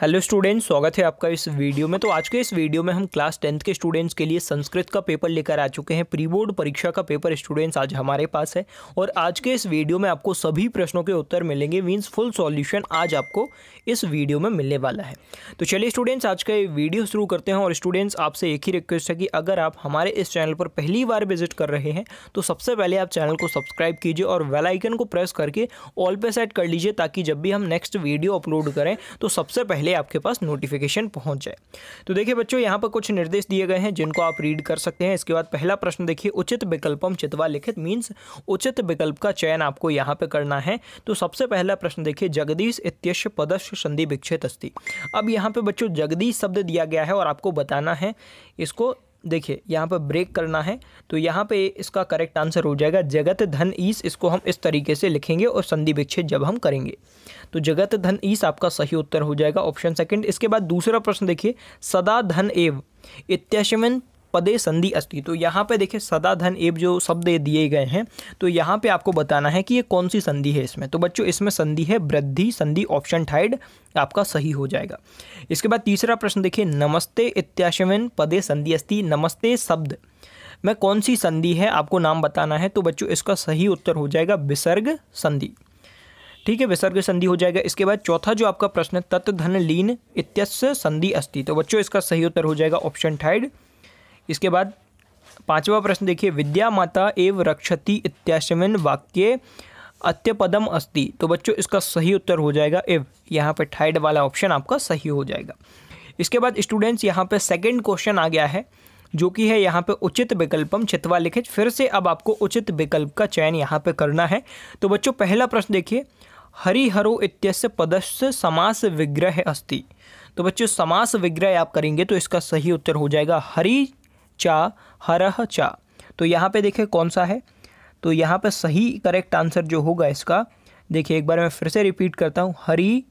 hello students स्वागत है आपका इस वीडियो में तो आज के इस वीडियो में हम क्लास टेंथ के स्टूडेंट्स के लिए संस्कृत का पेपर लेकर आ चुके हैं प्री बोर्ड परीक्षा का पेपर स्टूडेंट्स आज हमारे पास है और आज के इस वीडियो में आपको सभी प्रश्नों के उत्तर मिलेंगे मीन्स फुल सॉल्यूशन आज आपको इस वीडियो में मिलने वाला है तो चलिए स्टूडेंट्स आज का वीडियो शुरू करते हैं और स्टूडेंट्स आपसे एक ही रिक्वेस्ट है कि अगर आप हमारे इस चैनल पर पहली बार विजिट कर रहे हैं तो सबसे पहले आप चैनल को सब्सक्राइब कीजिए और वेलाइकन को प्रेस करके ऑल पे सेट कर लीजिए ताकि जब भी हम नेक्स्ट वीडियो अपलोड करें तो सबसे पहले पहले आपके पास नोटिफिकेशन पहुंच जाए तो देखिए बच्चों यहाँ पर कुछ निर्देश दिए गए हैं जिनको आप रीड कर सकते हैं इसके बाद पहला प्रश्न देखिए उचित विकल्पम चितवा लिखित मीन्स उचित विकल्प का चयन आपको यहाँ पर करना है तो सबसे पहला प्रश्न देखिए जगदीश इत्यश पदस्थ संधि विक्षित अस्थि अब यहाँ पर बच्चों जगदीश शब्द दिया गया है और आपको बताना है इसको देखिए यहाँ पर ब्रेक करना है तो यहाँ पे इसका करेक्ट आंसर हो जाएगा जगत धन ईस इसको हम इस तरीके से लिखेंगे और संधि विच्छेद जब हम करेंगे तो जगत धन ईस आपका सही उत्तर हो जाएगा ऑप्शन सेकंड इसके बाद दूसरा प्रश्न देखिए सदा धन एव इत्यशमन पदे संधि अस्ति तो यहाँ पे देखिए सदा धन एव जो शब्द दिए गए हैं तो यहाँ पे आपको बताना है कि ये कौन सी संधि है इसमें तो बच्चों इसमें संधि है वृद्धि संधि ऑप्शन थाइड आपका सही हो जाएगा इसके बाद तीसरा प्रश्न देखिए नमस्ते इत्याशमिन पदे संधि अस्ति नमस्ते शब्द में कौन सी संधि है आपको नाम बताना है तो बच्चों इसका सही उत्तर हो जाएगा विसर्ग संधि ठीक है विसर्ग संधि हो जाएगा इसके बाद चौथा जो आपका प्रश्न है तत्धन लीन इत्यस्य संधि अस्ति तो बच्चों इसका सही उत्तर हो जाएगा ऑप्शन थाइड इसके बाद पांचवा प्रश्न देखिए विद्या माता एव रक्षति इत्याशमिन वाक्य अत्यपदम अस्ति तो बच्चों इसका सही उत्तर हो जाएगा एव यहाँ पे ठाइड वाला ऑप्शन आपका सही हो जाएगा इसके बाद स्टूडेंट्स यहाँ पे सेकंड क्वेश्चन आ गया है जो कि है यहाँ पे उचित विकल्पम छितवा लिखित फिर से अब आपको उचित विकल्प का चयन यहाँ पर करना है तो बच्चों पहला प्रश्न देखिए हरिहरो इत्यस्य पदस्य समास विग्रह अस्ति तो बच्चों समास विग्रह आप करेंगे तो इसका सही उत्तर हो जाएगा हरी चा हरह चा तो यहाँ पे देखिए कौन सा है तो यहाँ पर सही करेक्ट आंसर जो होगा इसका देखिए एक बार मैं फिर से रिपीट करता हूँ हरी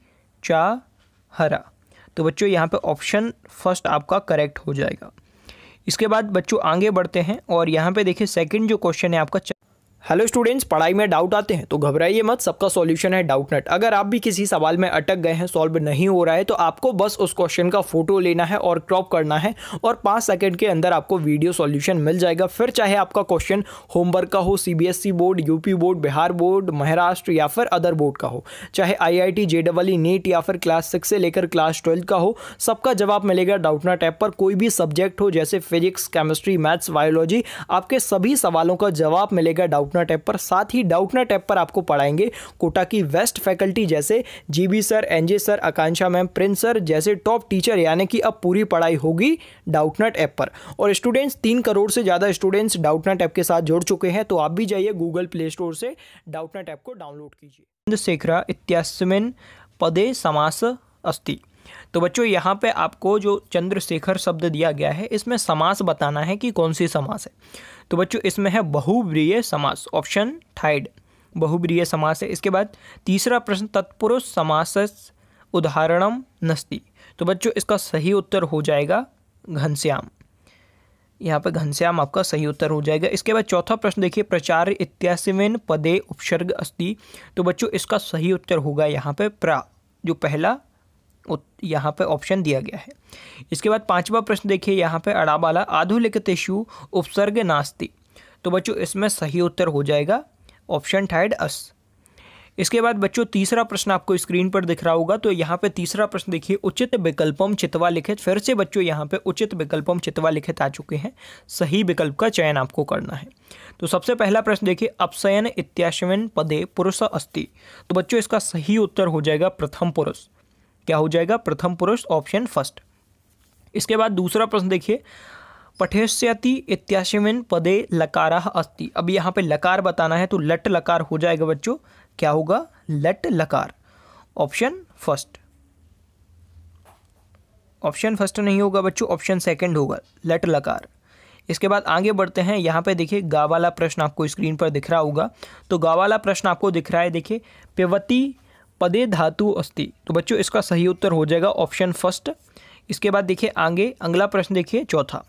चा हरा तो बच्चों यहाँ पे ऑप्शन फर्स्ट आपका करेक्ट हो जाएगा इसके बाद बच्चों आगे बढ़ते हैं और यहाँ पे देखिए सेकंड जो क्वेश्चन है आपका हेलो स्टूडेंट्स पढ़ाई में डाउट आते हैं तो घबराइए मत सबका सॉल्यूशन है डाउट नट अगर आप भी किसी सवाल में अटक गए हैं सॉल्व नहीं हो रहा है तो आपको बस उस क्वेश्चन का फोटो लेना है और क्रॉप करना है और पाँच सेकंड के अंदर आपको वीडियो सॉल्यूशन मिल जाएगा फिर चाहे आपका क्वेश्चन होमवर्क का हो C board UP board Bihar board Maharashtra या फिर अदर बोर्ड का हो चाहे आई आई टी नीट या फिर क्लास सिक्स से लेकर क्लास ट्वेल्थ का हो सबका जवाब मिलेगा डाउट नट ऐप पर कोई भी सब्जेक्ट हो जैसे फिजिक्स केमिस्ट्री मैथ्स बायोलॉजी आपके सभी सवालों का जवाब मिलेगा डाउट डाउटनेट ऐप पर साथ ही डाउटनेट ऐप पर आपको पढ़ाएंगे कोटा की वेस्ट फैकल्टी जैसे GB sir NJ sir Akanksha ma'am Prince sir जैसे टॉप टीचर यानी कि अब पूरी पढ़ाई होगी डाउटनेट ऐप पर और स्टूडेंट्स तीन करोड़ से ज़्यादा स्टूडेंट्स डाउटनेट ऐप के साथ जुड़ चुके हैं तो आप भी जाइए गूगल प्ले स्टोर से डाउटनेट ऐप को डाउनलोड कीजिए शेखरा इत्यास्मिन पदे समास अस्ति तो बच्चों यहाँ पे आपको जो चंद्रशेखर शब्द दिया गया है इसमें समास बताना है कि कौन सी समास है तो बच्चों इसमें है बहुव्रीय समास ऑप्शन थाइड बहुव्रीय समास है इसके बाद तीसरा प्रश्न तत्पुरुष समास उदाहरणम नस्ती तो बच्चों इसका सही उत्तर हो जाएगा घनश्याम यहाँ पर घनश्याम आपका सही उत्तर हो जाएगा इसके बाद चौथा प्रश्न देखिए प्रचार इत्यासिवेन पदे उपसर्ग अस्ति तो बच्चों इसका सही उत्तर होगा यहाँ पे प्रा जो पहला यहाँ पर ऑप्शन दिया गया है इसके बाद पांचवा प्रश्न देखिए यहाँ पे अड़ाबाला आधुलिखितेशु उपसर्ग नास्ती तो बच्चों इसमें सही उत्तर हो जाएगा ऑप्शन थाइड अस इसके बाद बच्चों तीसरा प्रश्न आपको स्क्रीन पर दिख रहा होगा तो यहाँ पे तीसरा प्रश्न देखिए उचित विकल्पम चितवा लिखित फिर से बच्चों यहाँ पे उचित विकल्पम चितवा लिखित आ चुके हैं सही विकल्प का चयन आपको करना है तो सबसे पहला प्रश्न देखिए अपसयन इत्याश्विन पदे पुरुष अस्ति तो बच्चों इसका सही उत्तर हो जाएगा प्रथम पुरुष क्या हो जाएगा प्रथम पुरुष ऑप्शन फर्स्ट इसके बाद दूसरा प्रश्न देखिए पठेश्यति इत्याशिमिन पदे लकारा अस्ति अब यहाँ पे लकार बताना है तो लट लकार हो जाएगा बच्चों क्या होगा लट लकार ऑप्शन फर्स्ट ऑप्शन फर्स्ट नहीं होगा बच्चों ऑप्शन सेकंड होगा लट लकार इसके बाद आगे बढ़ते हैं यहाँ पे देखिए गावाला प्रश्न आपको स्क्रीन पर दिख रहा होगा तो गावाला प्रश्न आपको दिख रहा है देखिए पिवती पदे धातु अस्ति तो बच्चों इसका सही उत्तर हो जाएगा ऑप्शन फर्स्ट इसके बाद देखिए आगे अगला प्रश्न देखिए चौथा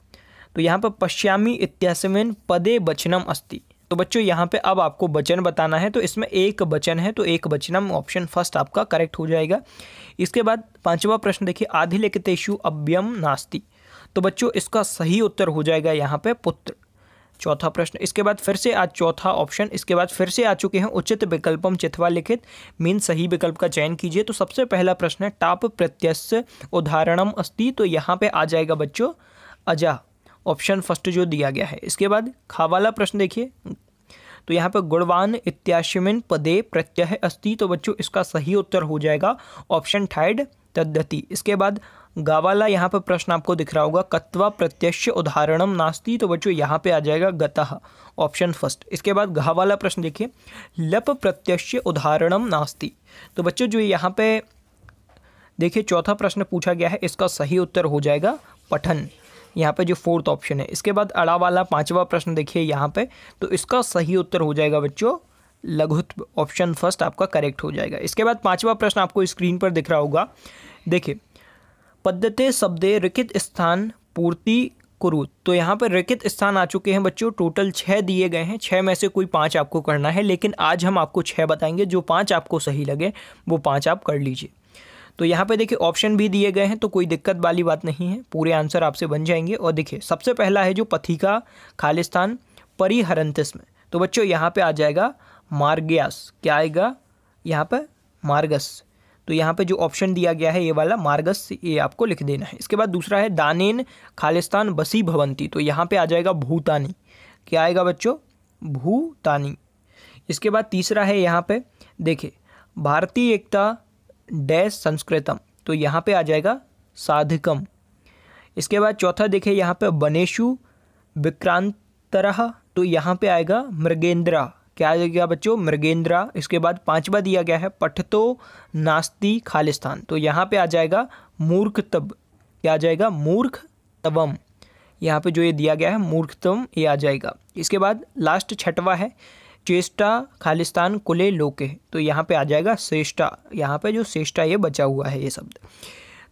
तो यहाँ पर पश्यामी इत्यासमिन पदे बचनम अस्ति तो बच्चों यहाँ पे अब आपको वचन बताना है तो इसमें एक वचन है तो एक वचनम ऑप्शन फर्स्ट आपका करेक्ट हो जाएगा इसके बाद पांचवा प्रश्न देखिए आधिलिखितेशु अव्यम नास्ति तो बच्चों इसका सही उत्तर हो जाएगा यहाँ पे पुत्र चौथा प्रश्न इसके बाद फिर से आज चौथा ऑप्शन इसके बाद फिर से आ चुके हैं उचित विकल्पम चिथवा लिखित मीन सही विकल्प का चयन कीजिए तो सबसे पहला प्रश्न है टाप प्रत्यस्य उदाहरणम अस्ति तो यहाँ पे आ जाएगा बच्चों अजा ऑप्शन फर्स्ट जो दिया गया है इसके बाद खावाला प्रश्न देखिए तो यहाँ पर गुणवान इत्याशिमिन पदे प्रत्यय अस्थि तो बच्चों इसका सही उत्तर हो जाएगा ऑप्शन थर्ड तद्धति इसके बाद गावाला यहाँ पर प्रश्न आपको दिख रहा होगा कत्वा प्रत्यक्ष उदाहरणम नास्ती तो बच्चों यहाँ पे आ जाएगा गतः ऑप्शन फर्स्ट इसके बाद घा वाला प्रश्न देखिए लप प्रत्यक्ष उदाहरणम नास्ती तो बच्चों जो यहाँ पे देखिए चौथा प्रश्न पूछा गया है इसका सही उत्तर हो जाएगा पठन यहाँ पे जो फोर्थ ऑप्शन है इसके बाद अड़ा वाला पाँचवा प्रश्न देखिए यहाँ पे तो इसका सही उत्तर हो जाएगा बच्चों लघुत्व ऑप्शन फर्स्ट आपका करेक्ट हो जाएगा इसके बाद पांचवा प्रश्न आपको स्क्रीन पर दिख रहा होगा देखिए पद्धति शब्दे रिकित स्थान पूर्ति कुरु तो यहाँ पर रिकित स्थान आ चुके हैं बच्चों टोटल छः दिए गए हैं छः में से कोई पाँच आपको करना है लेकिन आज हम आपको छः बताएंगे जो पाँच आपको सही लगे वो पाँच आप कर लीजिए तो यहाँ पे देखिए ऑप्शन भी दिए गए हैं तो कोई दिक्कत वाली बात नहीं है पूरे आंसर आपसे बन जाएंगे और देखिए सबसे पहला है जो पथिका खालिस्तान परिहरंतिस में तो बच्चों यहाँ पे आ जाएगा मार्गयास क्या आएगा यहाँ पर मार्गस तो यहाँ पे जो ऑप्शन दिया गया है ये वाला मार्गस ये आपको लिख देना है इसके बाद दूसरा है दानेन खालिस्तान बसी भवंती तो यहाँ पे आ जाएगा भूतानी क्या आएगा बच्चों भूतानी इसके बाद तीसरा है यहाँ पे देखिए भारतीय एकता डैश संस्कृतम तो यहाँ पे आ जाएगा साधकम इसके बाद चौथा देखिए यहाँ पर बनेशु विक्रांतरा तो यहाँ पर आएगा मृगेंद्रा क्या आ गया बच्चों मृगेंद्रा इसके बाद पांचवा दिया गया है पठतो नास्ती खालिस्तान तो यहाँ पे आ जाएगा मूर्ख तब क्या आ जाएगा मूर्ख तबम यहाँ पे जो ये दिया गया है मूर्खतम ये आ जाएगा इसके बाद लास्ट छठवा है चेष्टा खालिस्तान कुले लोके तो यहाँ पे आ जाएगा श्रेष्ठा यहाँ पे जो श्रेष्ठा ये बचा हुआ है ये शब्द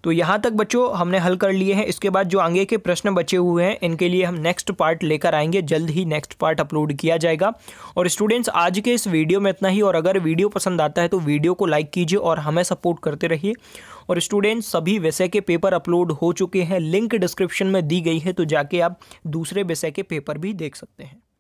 तो यहाँ तक बच्चों हमने हल कर लिए हैं इसके बाद जो आगे के प्रश्न बचे हुए हैं इनके लिए हम नेक्स्ट पार्ट लेकर आएंगे जल्द ही नेक्स्ट पार्ट अपलोड किया जाएगा और स्टूडेंट्स आज के इस वीडियो में इतना ही और अगर वीडियो पसंद आता है तो वीडियो को लाइक कीजिए और हमें सपोर्ट करते रहिए और स्टूडेंट्स सभी विषय के पेपर अपलोड हो चुके हैं लिंक डिस्क्रिप्शन में दी गई है तो जाके आप दूसरे विषय के पेपर भी देख सकते हैं